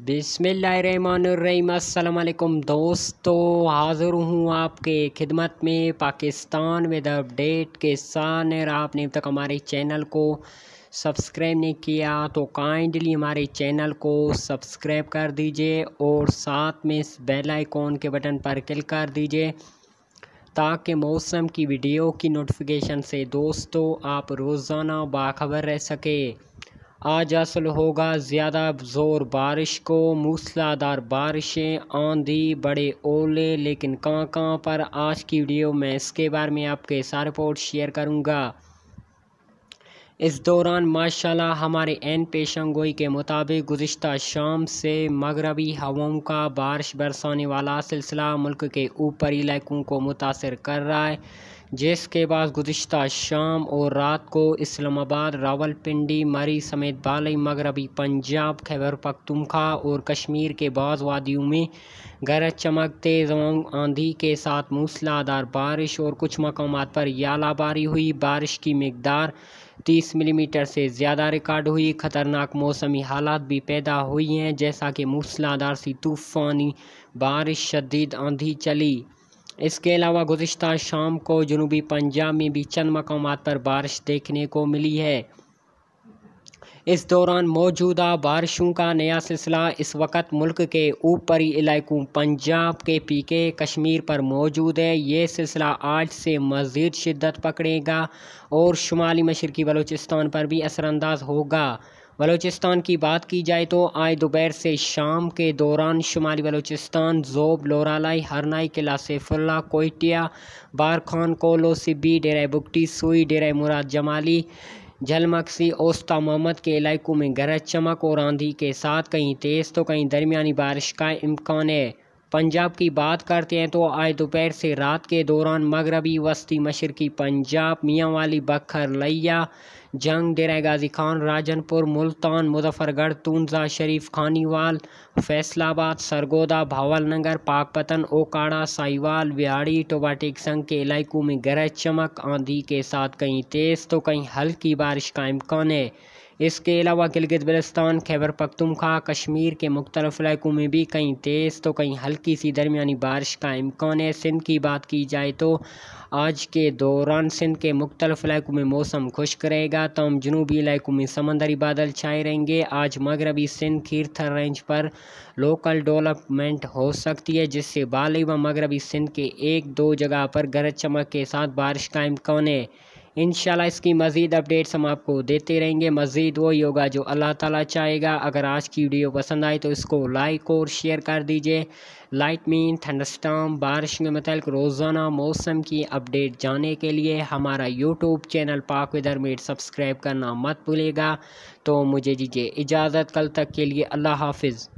बिसमीम् दोस्तों हाज़िर हूँ आपके खिदमत में पाकिस्तान विद अपडेट के साथ आपने अब तक हमारे चैनल को सब्सक्राइब नहीं किया तो काइंडली हमारे चैनल को सब्सक्राइब कर दीजिए और साथ में इस बेल आइकॉन के बटन पर क्लिक कर दीजिए ताकि मौसम की वीडियो की नोटिफिकेशन से दोस्तों आप रोज़ाना बाखबर रह सके आज असल होगा ज़्यादा ज़ोर बारिश को मूसलाधार बारिशें आंधी बड़े ओले लेकिन कहाँ कहाँ पर आज की वीडियो में इसके बारे में आपके सारे रिपोर्ट शेयर करूँगा इस दौरान माशाल्लाह हमारे एन पेशंगोई के मुताबिक गुज्त शाम से मगरबी हवाओं का बारिश बरसाने वाला सिलसिला मुल्क के ऊपरी इलाकों को मुतासर कर रहा है जिसके बाद गुज्त शाम और रात को इस्लामाबाद रावलपिंडी मरी समेत बालई मगरबी पंजाब खैबर पखतुमखा और कश्मीर के बाद वादियों में गरज चमक तेज़ आंधी के साथ मूसलाधार बारिश और कुछ मकाम पर यालाबारी हुई बारिश की मकदार तीस मिलीमीटर से ज़्यादा रिकॉर्ड हुई ख़तरनाक मौसमी हालात भी पैदा हुई हैं जैसा कि मूसलाधार सी तूफ़ानी बारिश शदीद आंधी चली इसके अलावा गुज्त शाम को जनूबी पंजाब में भी चंद मकाम पर बारिश देखने को मिली है इस दौरान मौजूदा बारिशों का नया सिलसिला इस वक्त मुल्क के ऊपरी इलाकों पंजाब के पीके कश्मीर पर मौजूद है ये सिलसिला आज से मज़ीद शिद्दत पकड़ेगा और शुमाली मशरकी बलूचिस्तान पर भी असरानंदाज होगा बलूचिस्तान की बात की जाए तो आए दोपहर से शाम के दौरान शुमाली बलूचिस्तान जोब लोरालाई हरनाई किला सेफुल्ला कोयटिया बारखान कोलो सिब्बी डेरा बुगटी सुई डेरा मुराद जमाली झलमक्सी ओस्ता मोहम्मद के इलाकों में गरज चमक और आंधी के साथ कहीं तेज़ तो कहीं दरमिया बारिश का इम्कान है पंजाब की बात करते हैं तो आज दोपहर से रात के दौरान मगरबी वस्ती मशरकी पंजाब मियाँ वाली बखर लैया जंग डेरा गाजी खान राजनपुर मुल्तान मुजफ्फरगढ़ तूंजा शरीफ खानीवाल फैसलाबाद सरगोदा भावलनगर पाकपतन ओकाड़ा साहिवाल बिहाड़ी टोबाटिक संघ के इलाकों में गरज चमक आंधी के साथ कहीं तेज़ तो कहीं हल्की बारिश का इम्कान है इसके अलावा गिलगित बलस्तान खैबर पखतुमखा कश्मीर के मुख्तलिफ इलाकों में भी कहीं तेज़ तो कहीं हल्की सी दरमियानी बारिश का इम्कान है सिंध की बात की जाए तो आज के दौरान सिंध के मुख्तलिफ इलाकों में मौसम खुश्क रहेगा तमाम जनूबी इलाकों में समंदरी बादल छाए रहेंगे आज मगरबी सिंध खीरथर रेंज पर लोकल डेवलपमेंट हो सकती है जिससे बाली व मगरबी सिंध के एक दो जगह पर गरज चमक के साथ बारिश का इम्कान है इन इसकी मज़ीद अपडेट्स हम आपको देते रहेंगे मज़ीद वही होगा जो अल्लाह ताला चाहेगा अगर आज की वीडियो पसंद आए तो इसको लाइक और शेयर कर दीजिए लाइट मीन थंडस्टाम बारिश के मतलब रोज़ाना मौसम की अपडेट जाने के लिए हमारा यूट्यूब चैनल पाक विदर मीट सब्सक्राइब करना मत भूलेगा तो मुझे दीजिए इजाज़त कल तक के लिए अल्लाह हाफिज़